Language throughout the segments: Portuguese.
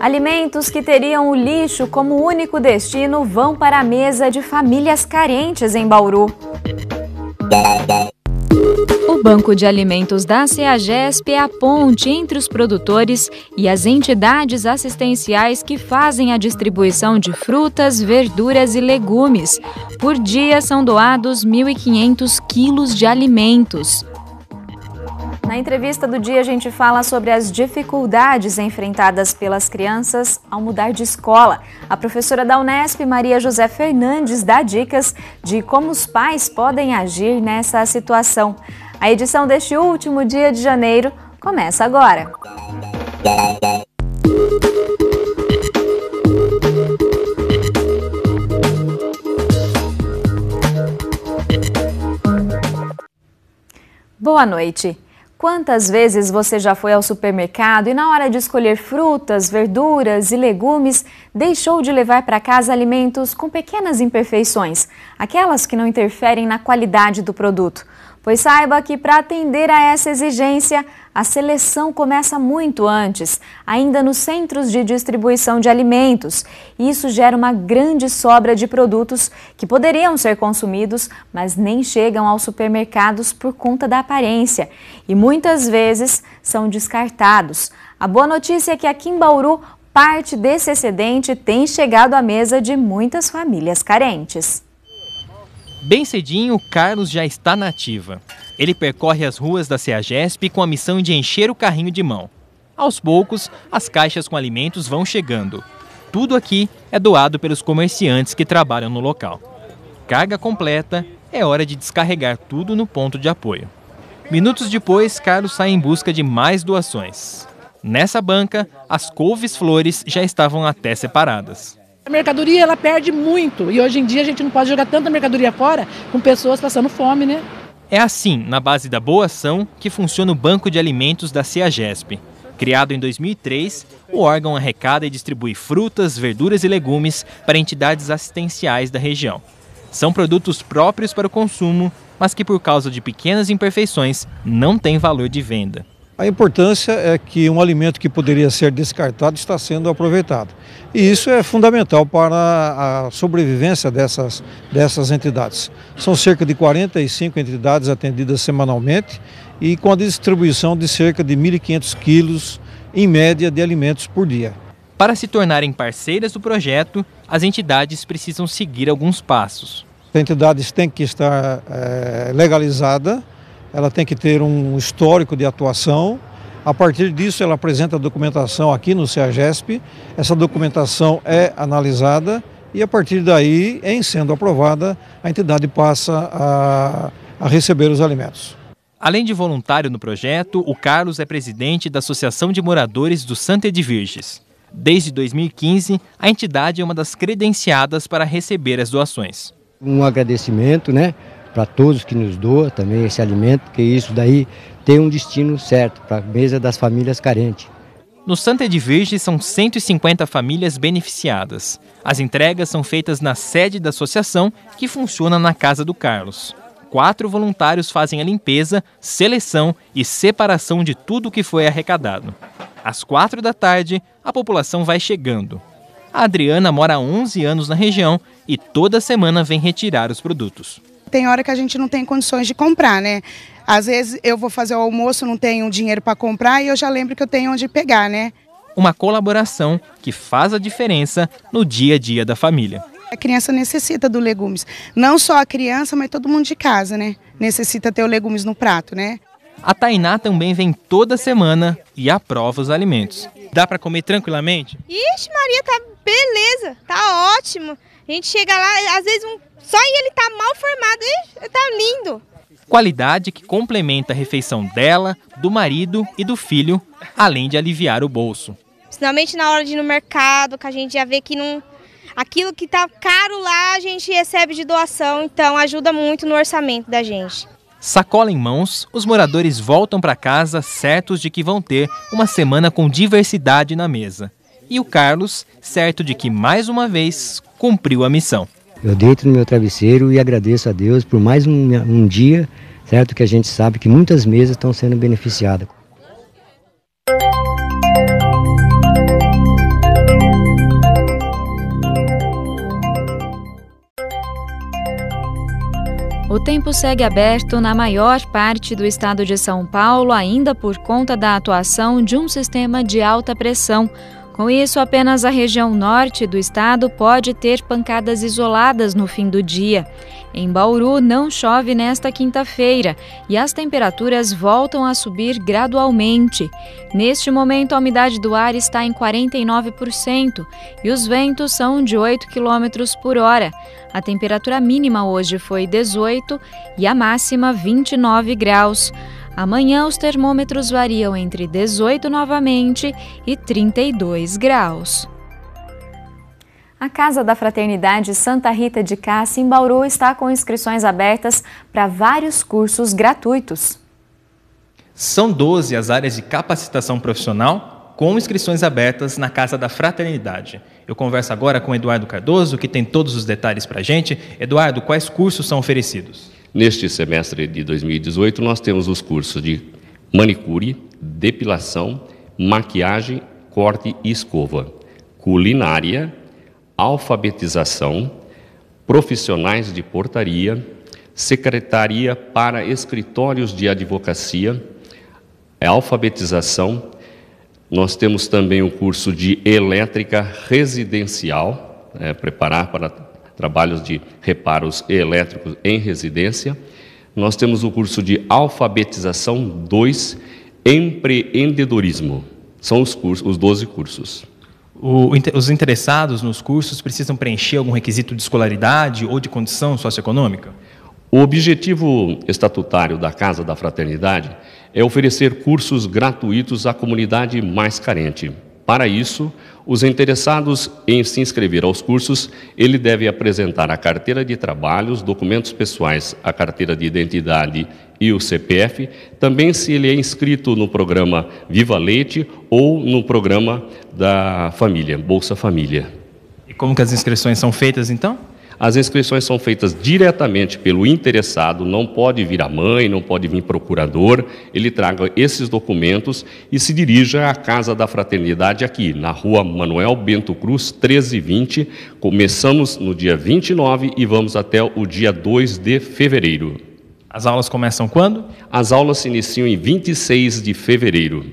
Alimentos que teriam o lixo como único destino vão para a mesa de famílias carentes em Bauru. O Banco de Alimentos da CEAGESP é a ponte entre os produtores e as entidades assistenciais que fazem a distribuição de frutas, verduras e legumes. Por dia são doados 1.500 quilos de alimentos. Na entrevista do dia, a gente fala sobre as dificuldades enfrentadas pelas crianças ao mudar de escola. A professora da Unesp, Maria José Fernandes, dá dicas de como os pais podem agir nessa situação. A edição deste último dia de janeiro começa agora. Boa noite. Quantas vezes você já foi ao supermercado e, na hora de escolher frutas, verduras e legumes, deixou de levar para casa alimentos com pequenas imperfeições, aquelas que não interferem na qualidade do produto? Pois saiba que para atender a essa exigência, a seleção começa muito antes, ainda nos centros de distribuição de alimentos. Isso gera uma grande sobra de produtos que poderiam ser consumidos, mas nem chegam aos supermercados por conta da aparência e muitas vezes são descartados. A boa notícia é que aqui em Bauru, parte desse excedente tem chegado à mesa de muitas famílias carentes. Bem cedinho, Carlos já está na ativa. Ele percorre as ruas da CEAGESP com a missão de encher o carrinho de mão. Aos poucos, as caixas com alimentos vão chegando. Tudo aqui é doado pelos comerciantes que trabalham no local. Carga completa, é hora de descarregar tudo no ponto de apoio. Minutos depois, Carlos sai em busca de mais doações. Nessa banca, as couves-flores já estavam até separadas. A mercadoria ela perde muito e hoje em dia a gente não pode jogar tanta mercadoria fora com pessoas passando fome, né? É assim, na base da boa ação, que funciona o Banco de Alimentos da CEAGESP. Criado em 2003, o órgão arrecada e distribui frutas, verduras e legumes para entidades assistenciais da região. São produtos próprios para o consumo, mas que por causa de pequenas imperfeições não têm valor de venda. A importância é que um alimento que poderia ser descartado está sendo aproveitado. E isso é fundamental para a sobrevivência dessas, dessas entidades. São cerca de 45 entidades atendidas semanalmente e com a distribuição de cerca de 1.500 quilos, em média, de alimentos por dia. Para se tornarem parceiras do projeto, as entidades precisam seguir alguns passos. As entidades têm que estar é, legalizadas ela tem que ter um histórico de atuação. A partir disso, ela apresenta a documentação aqui no CEAGESP. Essa documentação é analisada e, a partir daí, em sendo aprovada, a entidade passa a, a receber os alimentos. Além de voluntário no projeto, o Carlos é presidente da Associação de Moradores do Santa Edvirges. Desde 2015, a entidade é uma das credenciadas para receber as doações. Um agradecimento, né? para todos que nos doam também esse alimento, porque isso daí tem um destino certo para a mesa das famílias carentes. No Santa Edvirge são 150 famílias beneficiadas. As entregas são feitas na sede da associação, que funciona na casa do Carlos. Quatro voluntários fazem a limpeza, seleção e separação de tudo que foi arrecadado. Às quatro da tarde, a população vai chegando. A Adriana mora há 11 anos na região e toda semana vem retirar os produtos tem hora que a gente não tem condições de comprar, né? Às vezes eu vou fazer o almoço, não tenho dinheiro para comprar e eu já lembro que eu tenho onde pegar, né? Uma colaboração que faz a diferença no dia a dia da família. A criança necessita do legumes. Não só a criança, mas todo mundo de casa, né? Necessita ter o legumes no prato, né? A Tainá também vem toda semana e aprova os alimentos. Dá para comer tranquilamente? Ixi, Maria, tá beleza, tá ótimo. A gente chega lá, às vezes um, só ele tá mal formado, ele tá lindo. Qualidade que complementa a refeição dela, do marido e do filho, além de aliviar o bolso. Principalmente na hora de ir no mercado, que a gente já vê que não, aquilo que tá caro lá a gente recebe de doação, então ajuda muito no orçamento da gente. Sacola em mãos, os moradores voltam para casa certos de que vão ter uma semana com diversidade na mesa. E o Carlos, certo de que mais uma vez cumpriu a missão. Eu deito no meu travesseiro e agradeço a Deus por mais um, um dia, certo? Que a gente sabe que muitas mesas estão sendo beneficiadas. O tempo segue aberto na maior parte do estado de São Paulo, ainda por conta da atuação de um sistema de alta pressão. Com isso, apenas a região norte do estado pode ter pancadas isoladas no fim do dia. Em Bauru, não chove nesta quinta-feira e as temperaturas voltam a subir gradualmente. Neste momento, a umidade do ar está em 49% e os ventos são de 8 km por hora. A temperatura mínima hoje foi 18 e a máxima 29 graus. Amanhã os termômetros variam entre 18 novamente e 32 graus. A Casa da Fraternidade Santa Rita de Cássia, em Bauru, está com inscrições abertas para vários cursos gratuitos. São 12 as áreas de capacitação profissional com inscrições abertas na Casa da Fraternidade. Eu converso agora com Eduardo Cardoso, que tem todos os detalhes para a gente. Eduardo, quais cursos são oferecidos? Neste semestre de 2018, nós temos os cursos de manicure, depilação, maquiagem, corte e escova, culinária, alfabetização, profissionais de portaria, secretaria para escritórios de advocacia, alfabetização. Nós temos também o curso de elétrica residencial, né, preparar para trabalhos de reparos elétricos em residência. Nós temos o curso de alfabetização 2, empreendedorismo. São os cursos, os 12 cursos. O, os interessados nos cursos precisam preencher algum requisito de escolaridade ou de condição socioeconômica? O objetivo estatutário da Casa da Fraternidade é oferecer cursos gratuitos à comunidade mais carente. Para isso, os interessados em se inscrever aos cursos, ele deve apresentar a carteira de trabalho, os documentos pessoais, a carteira de identidade e o CPF, também se ele é inscrito no programa Viva Leite ou no programa da família, Bolsa Família. E como que as inscrições são feitas então? As inscrições são feitas diretamente pelo interessado, não pode vir a mãe, não pode vir procurador, ele traga esses documentos e se dirija à Casa da Fraternidade aqui, na rua Manuel Bento Cruz, 1320. Começamos no dia 29 e vamos até o dia 2 de fevereiro. As aulas começam quando? As aulas se iniciam em 26 de fevereiro.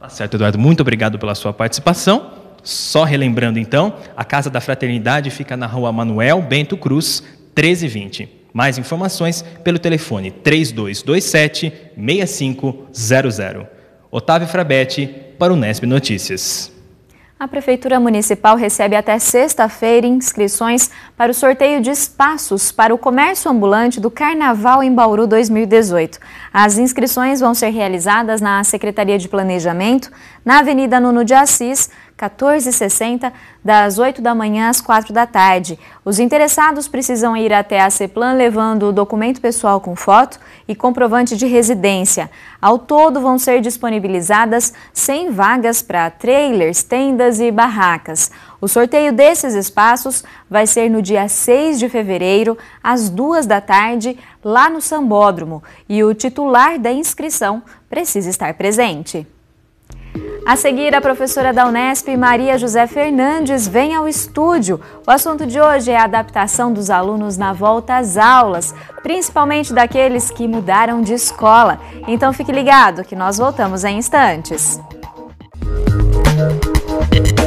Tá certo, Eduardo. Muito obrigado pela sua participação. Só relembrando então, a Casa da Fraternidade fica na rua Manuel Bento Cruz, 1320. Mais informações pelo telefone 3227 6500. Otávio Frabetti para o Nesp Notícias. A Prefeitura Municipal recebe até sexta-feira inscrições para o sorteio de espaços para o comércio ambulante do Carnaval em Bauru 2018. As inscrições vão ser realizadas na Secretaria de Planejamento, na Avenida Nuno de Assis, 1460, das 8 da manhã às 4 da tarde. Os interessados precisam ir até a CEPLAN levando o documento pessoal com foto e comprovante de residência. Ao todo vão ser disponibilizadas 100 vagas para trailers, tendas e barracas. O sorteio desses espaços vai ser no dia 6 de fevereiro, às 2 da tarde, lá no Sambódromo, e o titular da inscrição precisa estar presente. A seguir, a professora da Unesp, Maria José Fernandes, vem ao estúdio. O assunto de hoje é a adaptação dos alunos na volta às aulas, principalmente daqueles que mudaram de escola. Então fique ligado que nós voltamos em instantes. Música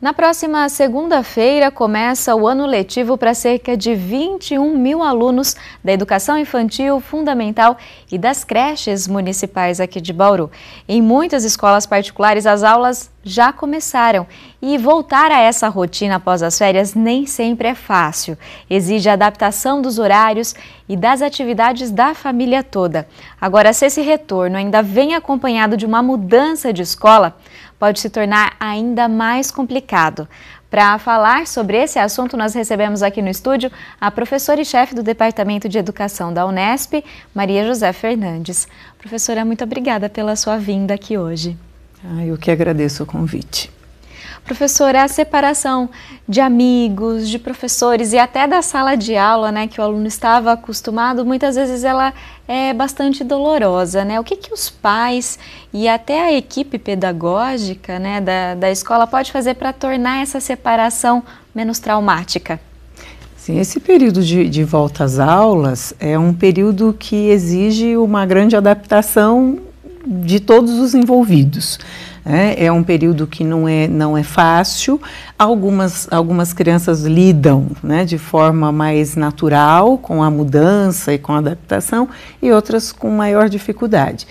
na próxima segunda-feira começa o ano letivo para cerca de 21 mil alunos da educação infantil fundamental e das creches municipais aqui de Bauru. Em muitas escolas particulares, as aulas já começaram e voltar a essa rotina após as férias nem sempre é fácil. Exige adaptação dos horários e das atividades da família toda. Agora, se esse retorno ainda vem acompanhado de uma mudança de escola, pode se tornar ainda mais complicado. Para falar sobre esse assunto, nós recebemos aqui no estúdio a professora e chefe do Departamento de Educação da Unesp, Maria José Fernandes. Professora, muito obrigada pela sua vinda aqui hoje. Ah, eu que agradeço o convite. Professora, é a separação de amigos, de professores e até da sala de aula, né, que o aluno estava acostumado, muitas vezes ela é bastante dolorosa, né? O que, que os pais e até a equipe pedagógica, né, da, da escola pode fazer para tornar essa separação menos traumática? Sim, esse período de, de, volta às aulas é um período que exige uma grande adaptação de todos os envolvidos. É, é um período que não é, não é fácil. Algumas, algumas crianças lidam né, de forma mais natural com a mudança e com a adaptação, e outras com maior dificuldade.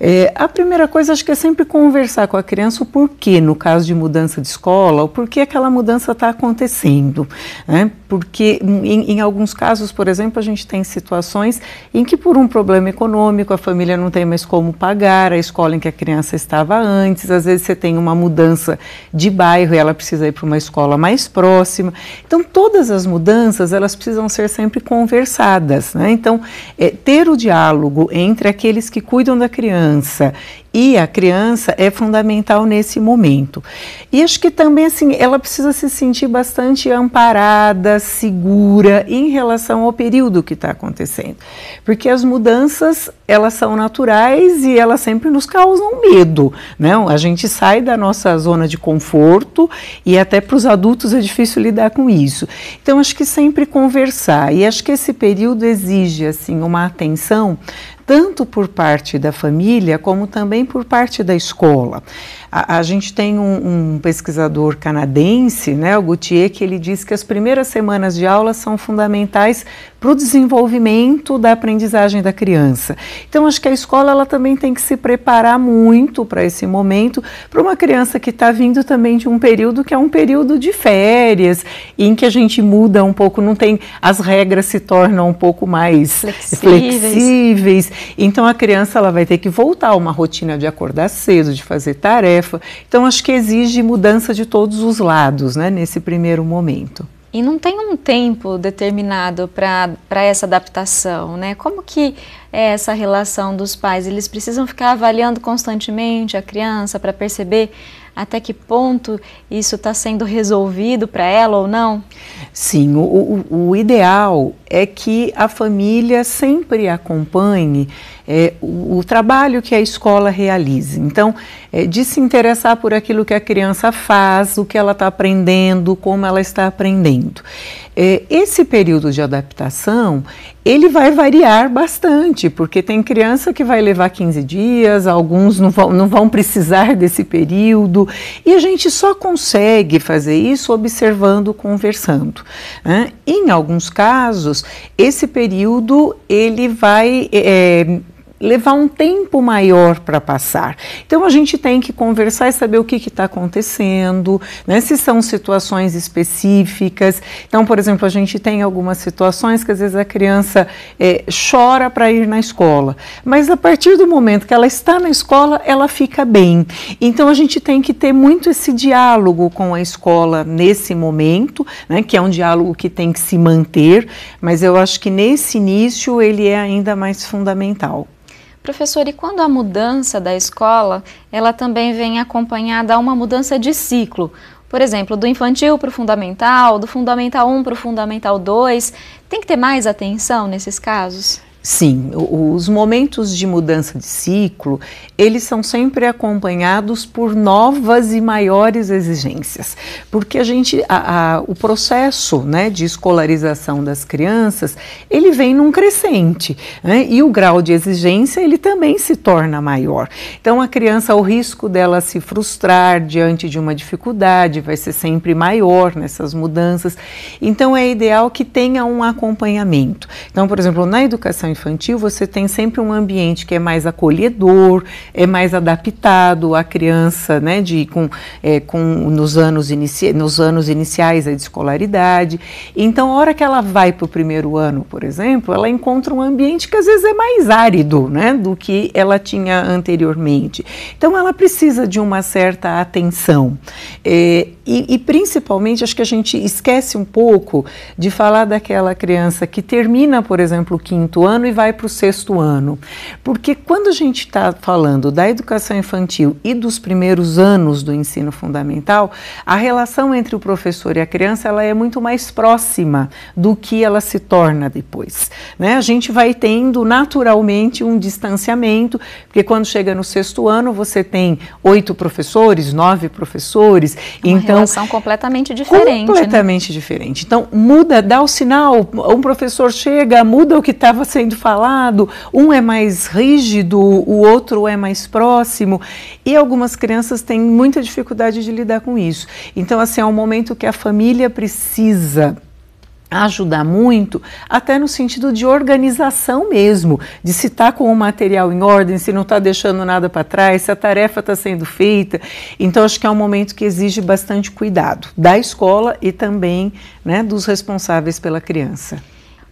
É, a primeira coisa, acho que é sempre conversar com a criança o porquê, no caso de mudança de escola, o porquê aquela mudança está acontecendo. Né? Porque, em, em, alguns casos, por exemplo, a gente tem situações em que, por um problema econômico, a família não tem mais como pagar a escola em que a criança estava antes, às vezes você tem uma mudança de bairro e ela precisa ir para uma escola mais próxima. Então, todas as mudanças, elas precisam ser sempre conversadas. Né? Então, é, ter o diálogo entre aqueles que cuidam da criança e a criança é fundamental nesse momento. E acho que também assim, ela precisa se sentir bastante amparada, segura em relação ao período que está acontecendo, porque as mudanças elas são naturais e elas sempre nos causam medo, né? gente sai da nossa zona de conforto e até para os adultos é difícil lidar com isso. Então, acho que sempre conversar. E acho que esse período exige assim uma atenção tanto por parte da família como também por parte da escola. A, a gente tem um, um, pesquisador canadense, né, o Gutier, que ele diz que as primeiras semanas de aula são fundamentais para o desenvolvimento da aprendizagem da criança. Então, acho que a escola ela também tem que se preparar muito para esse momento, para uma criança que está vindo também de um período que é um período de férias, em que a gente muda um pouco, não tem as regras se tornam um pouco mais flexíveis. flexíveis. Então, a criança ela vai ter que voltar a uma rotina de acordar cedo, de fazer tarefa. Então, acho que exige mudança de todos os lados, né, nesse primeiro momento. E não tem um tempo determinado para essa adaptação, né? Como que é essa relação dos pais? Eles precisam ficar avaliando constantemente a criança para perceber até que ponto isso está sendo resolvido para ela ou não? Sim, o, o, o, ideal é que a família sempre acompanhe é, o, o, trabalho que a escola realize. Então, é, de se interessar por aquilo que a criança faz, o que ela está aprendendo, como ela está aprendendo. É, esse período de adaptação ele vai variar bastante, porque tem criança que vai levar 15 dias, alguns não vão, não vão precisar desse período, e a gente só consegue fazer isso observando, conversando. Né? Em alguns casos, esse período ele vai é, levar um tempo maior para passar. Então a gente tem que conversar e saber o que está acontecendo, né? se são situações específicas. Então, por exemplo, a gente tem algumas situações que às vezes a criança é, chora para ir na escola, mas a partir do momento que ela está na escola, ela fica bem. Então a gente tem que ter muito esse diálogo com a escola nesse momento, né? que é um diálogo que tem que se manter, mas eu acho que nesse início ele é ainda mais fundamental. Professor, e quando a mudança da escola, ela também vem acompanhada a uma mudança de ciclo? Por exemplo, do infantil para o fundamental, do fundamental 1 para o fundamental 2, tem que ter mais atenção nesses casos? Sim, os momentos de mudança de ciclo, eles são sempre acompanhados por novas e maiores exigências, porque a gente, a, a, o processo né, de escolarização das crianças, ele vem num crescente, né, e o grau de exigência, ele também se torna maior. Então, a criança, o risco dela se frustrar diante de uma dificuldade vai ser sempre maior nessas mudanças, então é ideal que tenha um acompanhamento. Então, por exemplo, na educação infantil, você tem sempre um ambiente que é mais acolhedor, é mais adaptado à criança, né, de, com, é, com, nos, anos inici, nos anos iniciais de escolaridade. Então, a hora que ela vai para o primeiro ano, por exemplo, ela encontra um ambiente que às vezes é mais árido né, do que ela tinha anteriormente. Então, ela precisa de uma certa atenção. É, e, e, principalmente, acho que a gente esquece um pouco de falar daquela criança que termina, por exemplo, o quinto ano ano e vai para o sexto ano. Porque quando a gente está falando da educação infantil e dos primeiros anos do ensino fundamental, a relação entre o professor e a criança ela é muito mais próxima do que ela se torna depois. Né? A gente vai tendo naturalmente um distanciamento, porque quando chega no sexto ano você tem oito professores, nove professores. É uma então, relação completamente diferente. Né? Completamente né? diferente. Então muda, dá o sinal, um professor chega, muda o que estava sendo muito falado, um é mais rígido, o outro é mais próximo, e algumas crianças têm muita dificuldade de lidar com isso. Então, assim, é um momento que a família precisa ajudar muito, até no sentido de organização mesmo, de se está com o material em ordem, se não está deixando nada para trás, se a tarefa está sendo feita. Então, acho que é um momento que exige bastante cuidado da escola e também né, dos responsáveis pela criança.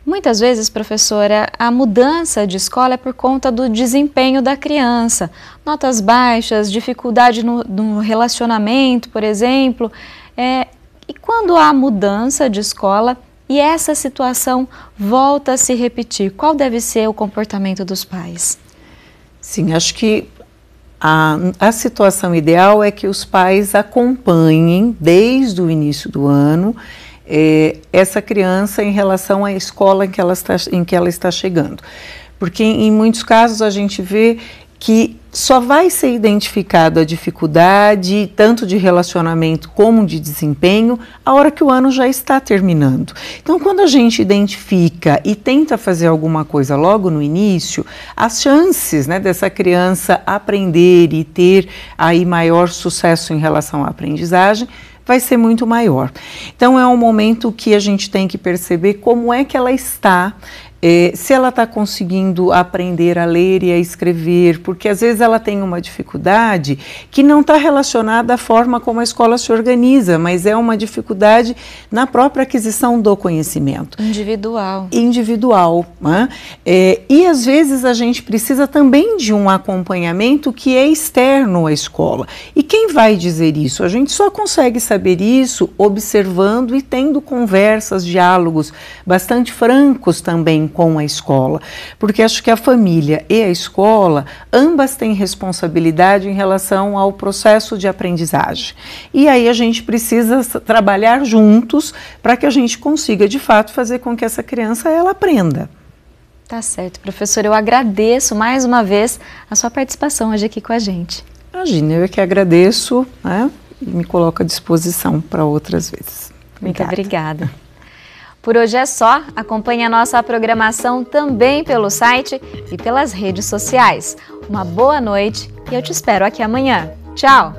Muitas vezes, professora, a mudança de escola é por conta do desempenho da criança. Notas baixas, dificuldade no, no relacionamento, por exemplo. É, e quando há mudança de escola e essa situação volta a se repetir, qual deve ser o comportamento dos pais? Sim, acho que a, a, situação ideal é que os pais acompanhem desde o início do ano é, essa criança em relação à escola em que ela está, em que ela está chegando. Porque em, muitos casos a gente vê que só vai ser identificada a dificuldade, tanto de relacionamento como de desempenho, a hora que o ano já está terminando. Então, quando a gente identifica e tenta fazer alguma coisa logo no início, as chances né, dessa criança aprender e ter aí maior sucesso em relação à aprendizagem vai ser muito maior. Então é um momento que a gente tem que perceber como é que ela está é, se ela está conseguindo aprender a ler e a escrever, porque às vezes ela tem uma dificuldade que não está relacionada à forma como a escola se organiza, mas é uma dificuldade na própria aquisição do conhecimento. Individual. Individual. Né? É, e às vezes a gente precisa também de um acompanhamento que é externo à escola. E quem vai dizer isso? A gente só consegue saber isso observando e tendo conversas, diálogos bastante francos também com a escola, porque acho que a família e a escola ambas têm responsabilidade em relação ao processo de aprendizagem. E aí a gente precisa trabalhar juntos para que a gente consiga de fato fazer com que essa criança ela aprenda. Tá certo, professor. Eu agradeço mais uma vez a sua participação hoje aqui com a gente. Imagina, eu é que agradeço né, e me coloco à disposição para outras vezes. Obrigada. Muito obrigada. Por hoje é só. Acompanhe a nossa programação também pelo site e pelas redes sociais. Uma boa noite e eu te espero aqui amanhã. Tchau!